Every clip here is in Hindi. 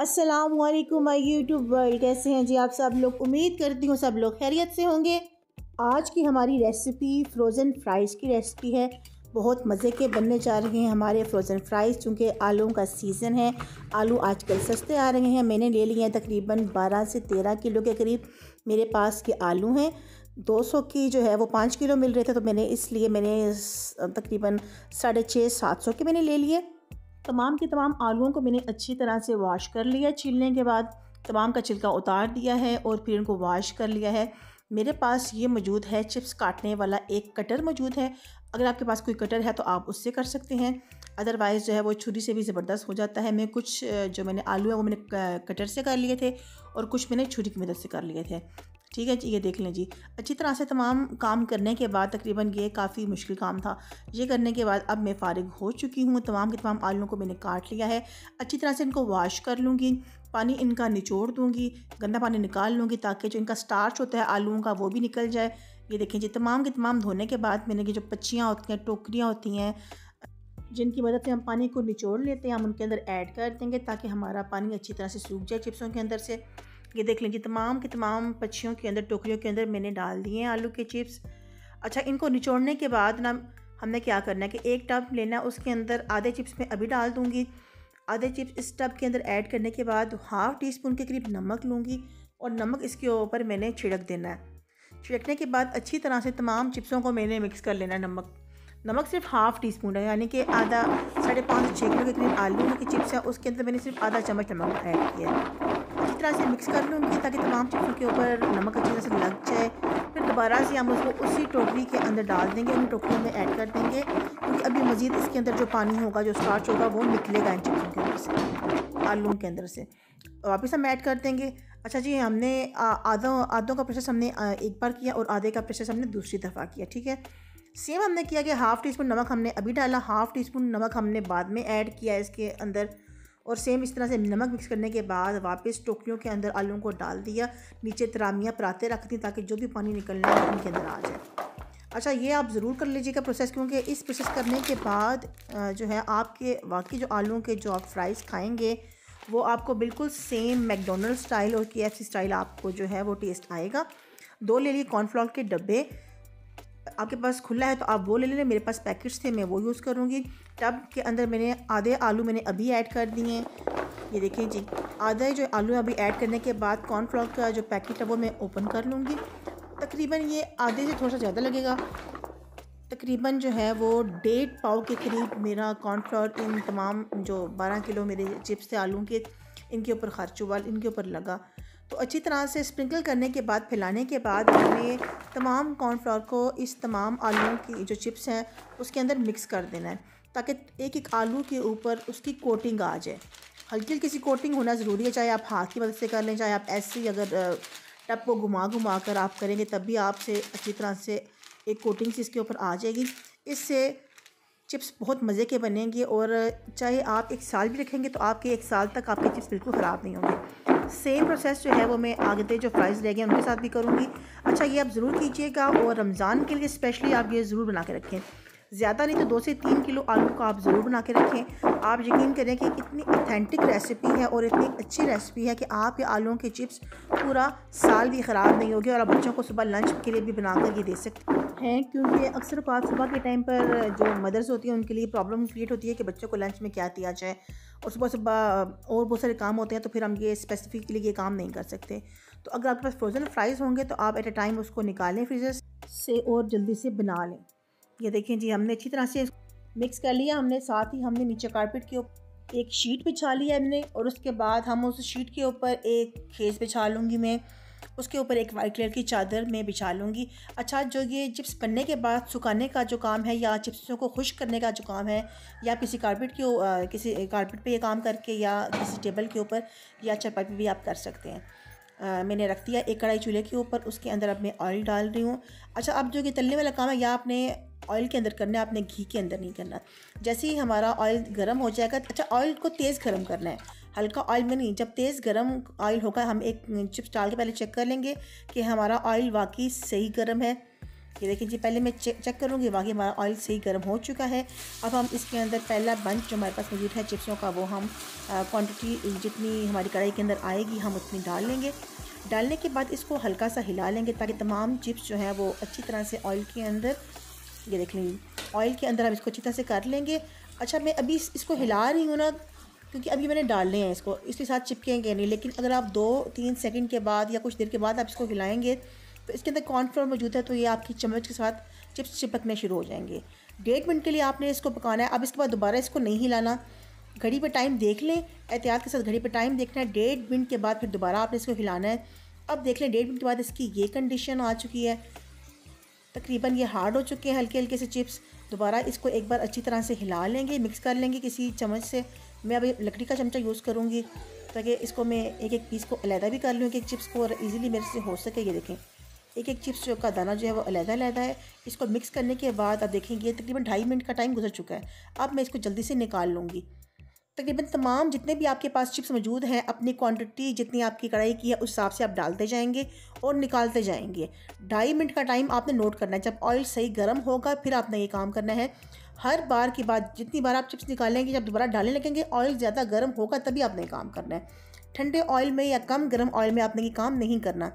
अस्सलाम वालेकुम माय यूट्यूब वर्ल्ड कैसे हैं जी आप सब लोग उम्मीद करती हूँ सब लोग खैरियत से होंगे आज की हमारी रेसिपी फ्रोज़न फ्राइज़ की रेसिपी है बहुत मज़े के बनने जा रहे हैं हमारे फ्रोज़न फ्राइज़ चूँकि आलूओं का सीज़न है आलू आजकल सस्ते आ रहे हैं मैंने ले लिए हैं तकरीबन 12 से 13 किलो के करीब मेरे पास के आलू हैं 200 की जो है वो पाँच किलो मिल रहे थे तो मैंने इसलिए मैंने तकरीबन साढ़े छः सात सौ के मैंने ले लिए तमाम के तमाम आलुओं को मैंने अच्छी तरह से वॉश कर लिया छीलने के बाद तमाम का छिलका उतार दिया है और फिर इनको वाश कर लिया है मेरे पास ये मौजूद है चिप्स काटने वाला एक कटर मौजूद है अगर आपके पास कोई कटर है तो आप उससे कर सकते हैं अदरवाइज़ जो है वो छुरी से भी ज़बरदस्त हो जाता है मैं कुछ जो मैंने आलू है वो मैंने कटर से कर लिए थे और कुछ मैंने छुरी की मदद से कर लिए थे ठीक है जी ये देख लें जी अच्छी तरह से तमाम काम करने के बाद तकरीबन ये काफ़ी मुश्किल काम था ये करने के बाद अब मैं फारिग हो चुकी हूँ तमाम के तमाम आलूओं को मैंने काट लिया है अच्छी तरह से इनको वाश कर लूँगी पानी इनका निचोड़ दूँगी गंदा पानी निकाल लूँगी ताकि जो इनका स्टार्च होता है आलूओं का वो भी निकल जाए ये देखें जी तमाम के तमाम धोने के बाद मैंने की जो पच्चियाँ होती हैं टोकरियाँ होती हैं जिनकी मदद से हम पानी को निचोड़ लेते हैं हम उनके अंदर ऐड कर देंगे ताकि हमारा पानी अच्छी तरह से सूख जाए चिप्सों के अंदर से ये देख लीजिए तमाम के तमाम पक्षियों के अंदर टोकरियों के अंदर मैंने डाल दिए हैं आलू के चिप्स अच्छा इनको निचोड़ने के बाद ना हमने क्या करना है कि एक टब लेना उसके अंदर आधे चिप्स में अभी डाल दूँगी आधे चिप्स इस टब के अंदर ऐड करने के बाद हाफ़ टी स्पून के करीब नमक लूँगी और नमक इसके ऊपर मैंने छिड़क देना है छिड़कने के बाद अच्छी तरह से तमाम चिप्सों को मैंने मिक्स कर लेना नमक नमक सिर्फ हाफ़ टी स्पून है यानी कि आधा साढ़े पाँच छः किलो के करीब आलू के चिप्स हैं उसके अंदर मैंने सिर्फ आधा चम्मच नमक ऐड किया है तरह से मिक्स कर लूँगी ताकि तमाम चीज़ों के ऊपर नमक अच्छी तरह से लग जाए फिर दोबारा से हम उसको उसी टोकरी के अंदर डाल देंगे उन टोकरियों में ऐड कर देंगे क्योंकि अभी मज़ीद इसके अंदर जो पानी होगा जो स्टार्च होगा वो निकलेगा इन चीज़ों के अंदर से आलू के अंदर से वापस हम ऐड कर देंगे अच्छा जी हमने आधों आधों का प्रोसेस हमने एक बार किया और आधे का प्रोसेस हमने दूसरी दफ़ा किया ठीक है सेम हमने किया कि हाफ़ टी स्पून नमक हमने अभी डाला हाफ़ टी स्पून नमक हमने बाद में ऐड किया इसके अंदर और सेम इस तरह से नमक मिक्स करने के बाद वापस टोकरियों के अंदर आलूओं को डाल दिया नीचे तरामियाँ पराते रख दी ताकि जो भी पानी निकलना है उनके अंदर आ जाए अच्छा ये आप ज़रूर कर लीजिएगा प्रोसेस क्योंकि इस प्रोसेस करने के बाद जो है आपके वाकई जो आलूओं के जो आप फ्राइज़ खाएँगे वो आपको बिल्कुल सेम मैकडोनल्ड स्टाइल और के स्टाइल आपको जो है वो टेस्ट आएगा दो ले लिए कॉर्नफ्लॉर के डब्बे आपके पास खुला है तो आप वो ले लेने मेरे पास पैकेट्स थे मैं वो यूज़ करूँगी टब के अंदर मैंने आधे आलू मैंने अभी ऐड कर दिए ये देखें जी आधे जो आलू अभी ऐड करने के बाद कॉर्नफ्लॉक का जो पैकेट है वो मैं ओपन कर लूँगी तकरीबन ये आधे से थोड़ा सा ज़्यादा लगेगा तकरीबन जो है वो डेढ़ पाव के करीब मेरा कॉर्नफ्लॉर इन तमाम जो बारह किलो मेरे चिप्स थे आलू के इनके ऊपर खर्च वाल इनके ऊपर लगा तो अच्छी तरह से स्प्रिंकल करने के बाद फैलाने के बाद हमें तमाम कॉर्नफ्लावर को इस तमाम आलू की जो चिप्स हैं उसके अंदर मिक्स कर देना है ताकि एक एक आलू के ऊपर उसकी कोटिंग आ जाए हल्की हल्की सी कोटिंग होना ज़रूरी है चाहे आप हाथ की मदद से कर लें चाहे आप ऐसे ही अगर टप को घुमा घुमा कर आप करेंगे तब भी आपसे अच्छी तरह से एक कोटिंग सी इसके ऊपर आ जाएगी इससे चिप्स बहुत मज़े के बनेंगे और चाहे आप एक साल भी रखेंगे तो आपके एक साल तक आपके चिप्स बिल्कुल ख़राब नहीं होंगे सेम प्रोसेस जो है वो मैं आगे जो फ्राइज़ रह गए उनके साथ भी करूँगी अच्छा ये आप ज़रूर कीजिएगा और रमज़ान के लिए स्पेशली आप ये ज़रूर बना के रखें ज़्यादा नहीं तो दो से तीन किलो आलू का आप ज़रूर बना के रखें आप यकीन करें कि इतनी अथेंटिक रेसिपी है और इतनी अच्छी रेसिपी है कि आप ये आलूओं के चिप्स पूरा साल भी ख़राब नहीं होगी और आप बच्चों को सुबह लंच के लिए भी बना कर ये दे सकते हैं क्योंकि अक्सर पास सुबह के टाइम पर जो मदर्स होती हैं उनके लिए प्रॉब्लम क्रिएट होती है कि बच्चों को लंच में क्या दिया जाए और सुबह सुबह और बहुत सारे काम होते हैं तो फिर हम ये स्पेसिफिकली ये काम नहीं कर सकते तो अगर आपके पास फ्रोज़न फ्राइज़ होंगे तो आप एट अ टाइम उसको निकालें फ्रीजर से और जल्दी से बना लें ये देखें जी हमने अच्छी तरह से मिक्स कर लिया हमने साथ ही हमने नीचे कारपेट के ऊपर एक शीट बिछा लिया हमने और उसके बाद हम उस शीट के ऊपर एक खेस बिछा लूँगी मैं उसके ऊपर एक वाइट कलर की चादर मैं बिछा लूँगी अच्छा जो ये चिप्स बनने के बाद सुखाने का जो काम है या चिप्सों को खुश करने का जो काम है या किसी कारपेट के किसी कारपेट पे ये काम करके या किसी टेबल के ऊपर या चपाई पे भी आप कर सकते हैं आ, मैंने रख दिया एक कढ़ाई चूल्हे के ऊपर उसके अंदर अब मैं ऑयल डाल रही हूँ अच्छा अब जो कि तलने वाला काम है या आपने ऑयल के अंदर करना है आपने घी के अंदर नहीं करना जैसे ही हमारा ऑयल गर्म हो जाएगा अच्छा ऑयल को तेज़ गर्म करना है हल्का ऑयल में नहीं जब तेज़ गर्म ऑयल होगा हम एक चिप्स डाल के पहले चेक कर लेंगे कि हमारा ऑयल वाकई सही गर्म है ये देखिए जी पहले मैं चेक चेक करूँगी वाकई हमारा ऑयल सही गर्म हो चुका है अब हम इसके अंदर पहला बंच जो हमारे पास मौजूद है चिप्सों का वो हम क्वांटिटी जितनी हमारी कढ़ाई के अंदर आएगी हम उतनी डाल लेंगे डालने के बाद इसको हल्का सा हिला लेंगे ताकि तमाम चिप्स जो हैं वो अच्छी तरह से ऑयल के अंदर ये देख लेंगे ऑयल के अंदर हम इसको अच्छी तरह से कर लेंगे अच्छा मैं अभी इसको हिला रही हूँ ना क्योंकि अभी मैंने डालने हैं इसको इसके साथ चिपकेंगे नहीं लेकिन अगर आप दो तीन सेकंड के बाद या कुछ देर के बाद आप इसको हिलाएंगे तो इसके अंदर कॉर्नफ्लोर मौजूद है तो ये आपकी चम्मच के साथ चिप्स चिपकने शुरू हो जाएंगे डेढ़ मिनट के लिए आपने इसको पकाना है अब इसके बाद दोबारा इसको नहीं हिलाना घड़ी पर टाइम देख लें एहतियात के साथ घड़ी पर टाइम देखना है डेढ़ मिनट के बाद फिर दोबारा आपने इसको हिलाना है अब देख लें डेढ़ मिनट के बाद इसकी ये कंडीशन आ चुकी है तकरीबन ये हार्ड हो चुके हैं हल्के हल्के से चिप्स दोबारा इसको एक बार अच्छी तरह से हिला लेंगे मिक्स कर लेंगे किसी चम्मच से मैं अभी लकड़ी का चमचा यूज़ करूँगी ताकि इसको मैं एक एक पीस को अलहदा भी कर लूँ एक एक चिप्स को और ईज़िली मेरे से हो सके ये देखें एक एक चिप्स जो का दाना जो है वो अलहदा अलहदा है इसको मिक्स करने के बाद आप देखेंगे तकरीबन ढाई मिनट का टाइम गुजर चुका है अब मैं इसको जल्दी से निकाल लूँगी तकरीबन तमाम जितने भी आपके पास चिप्स मौजूद हैं अपनी क्वांटिटी जितनी आपकी कढ़ाई की है उस हिसाब से आप डालते जाएंगे और निकालते जाएंगे ढाई मिनट का टाइम आपने नोट करना है जब ऑयल सही गर्म होगा फिर आपने ये काम करना है हर बार के बाद जितनी बार आप चिप्स निकालेंगे जब दोबारा डालने लगेंगे ऑयल ज़्यादा गर्म होगा तभी आपने काम करना है ठंडे ऑयल में या कम गर्म ऑयल में आपने ये काम नहीं करना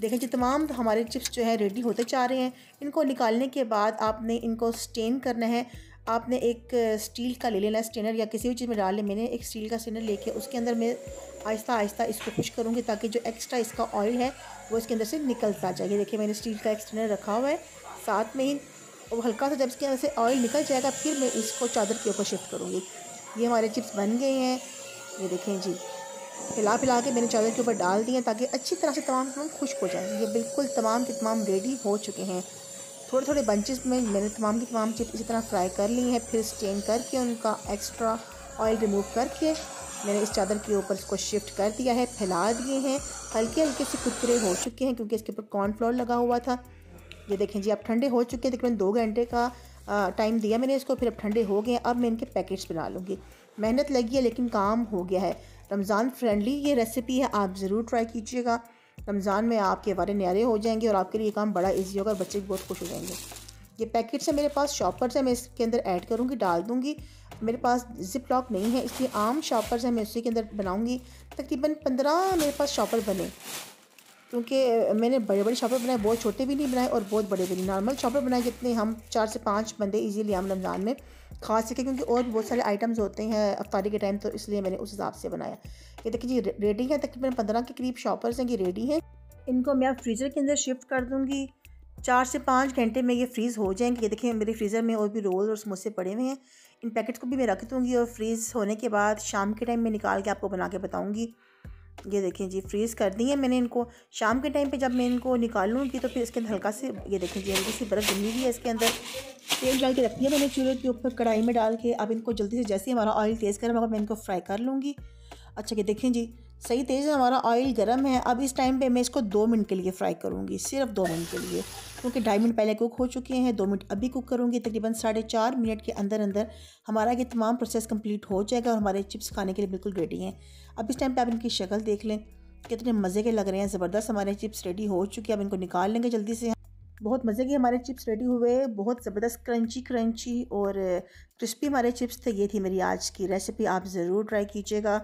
देखें जी तमाम हमारे चिप्स जो है रेडी होते जा रहे हैं इनको निकालने के बाद आपने इनको स्टेन करना है आपने एक स्टील का ले लेना स्टेनर या किसी भी चीज़ में डाल लें मैंने एक स्टील का स्टेनर लेके उसके अंदर मैं आहिस्ता आहिस्ता इसको खुश करूँगी ताकि जो एक्स्ट्रा इसका ऑयल है वो इसके अंदर से निकलता जाए देखिए मैंने स्टील का एक स्टेनर रखा हुआ है साथ में ही वो हल्का सा जब इसके अंदर से ऑयल निकल जाएगा फिर मैं इसको चादर के ऊपर शिफ्ट करूँगी ये हमारे चिप्स बन गए हैं ये देखें जी हिला फिला के मैंने चादर के ऊपर डाल दिए ताकि अच्छी तरह से तमाम तमाम खुश्क हो जाए ये बिल्कुल तमाम के तमाम रेडी हो चुके हैं थोड़े थोड़े बंचेस में मैंने तमाम की तमाम चिप्स इसी तरह फ्राई कर ली है फिर स्टेन करके उनका एक्स्ट्रा ऑयल रिमूव करके मैंने इस चादर के ऊपर इसको शिफ्ट कर दिया है फैला दिए हैं हल्के हल्के से कुरकुरे हो चुके हैं क्योंकि इसके ऊपर कॉर्नफ्लोर लगा हुआ था ये देखें जी अब ठंडे हो चुके हैं तकरीबन दो घंटे का टाइम दिया मैंने इसको फिर अब ठंडे हो गए अब मैं इनके पैकेट्स बना लूँगी मेहनत लगी है लेकिन काम हो गया है रमज़ान फ्रेंडली ये रेसिपी है आप ज़रूर ट्राई कीजिएगा रमज़ान में आपके वारे न्यारे हो जाएंगे और आपके लिए काम बड़ा ईजी होगा और बच्चे भी बहुत खुश हो जाएंगे ये पैकेट्स से मेरे पास शॉपर्स है मैं इसके अंदर ऐड करूँगी डाल दूँगी मेरे पास जिप लॉक नहीं है इसलिए आम शॉपर्स हैं मैं उसी के अंदर बनाऊँगी तकरीबन पंद्रह मेरे पास शॉपर बने क्योंकि मैंने बड़े बड़े शॉपर बनाए बहुत छोटे भी नहीं बनाए और बहुत बड़े भी नहीं नॉर्मल शॉपर बनाए जितने हम चार से पाँच बंदे ईजीली हम रमज़ान में खास सके क्योंकि और भी बहुत सारे आइटम्स होते हैं अफ्तारी के टाइम तो इसलिए मैंने उस हिसाब से बनाया ये देखिए जी रेडी है तकरीबन पंद्रह के करीब शॉपर्स हैं ये रेडी हैं इनको मैं फ्रीज़र के अंदर शिफ्ट कर दूँगी चार से पाँच घंटे में ये फ्रीज़ हो जाएंगे ये देखिए मेरे फ्रीज़र में और भी रोल और समोसे पड़े हुए हैं इन पैकेट्स को भी मैं रख दूँगी और फ्रीज़ होने के बाद शाम के टाइम में निकाल के आपको बना के बताऊँगी ये देखें जी फ्रीज़ कर दी है मैंने इनको शाम के टाइम पे जब मैं इनको निकाल लूँगी तो फिर इसके अंदर हल्का से ये देखें जी हल्की सी बर्फ़ जमी हुई है इसके अंदर तेल डाल के रखती है मैंने चूल्हे के ऊपर कढ़ाई में डाल के अब इनको जल्दी से जैसे हमारा ऑयल तेज़ गर्म होगा मैं इनको फ्राई कर लूँगी अच्छा कि देखें जी सही तेज़ हमारा ऑयल गर्म है अब इस टाइम पे मैं इसको दो मिनट के लिए फ्राई करूँगी सिर्फ दो मिनट के लिए क्योंकि ढाई मिनट पहले कुक हो चुके हैं दो मिनट अभी कुक करूँगी तकरीबन साढ़े चार मिनट के अंदर अंदर हमारा ये तमाम प्रोसेस कंप्लीट हो जाएगा और हमारे चिप्स खाने के लिए बिल्कुल रेडी हैं अब इस टाइम पर आप इनकी शक्ल देख लें कितने मज़े के लग रहे हैं ज़बरदस्त हमारे चिप्स रेडी हो चुके हैं अब इनको निकाल लेंगे जल्दी से बहुत मज़े के हमारे चिप्स रेडी हुए बहुत ज़बरदस्त क्रंची क्रंची और क्रिस्पी हमारे चिप्स थे ये थी मेरी आज की रेसिपी आप ज़रूर ट्राई कीजिएगा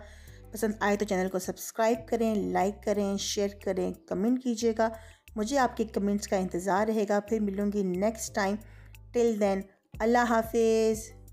पसंद आए तो चैनल को सब्सक्राइब करें लाइक करें शेयर करें कमेंट कीजिएगा मुझे आपके कमेंट्स का इंतज़ार रहेगा फिर मिलूँगी नेक्स्ट टाइम टिल देन अल्लाह हाफिज़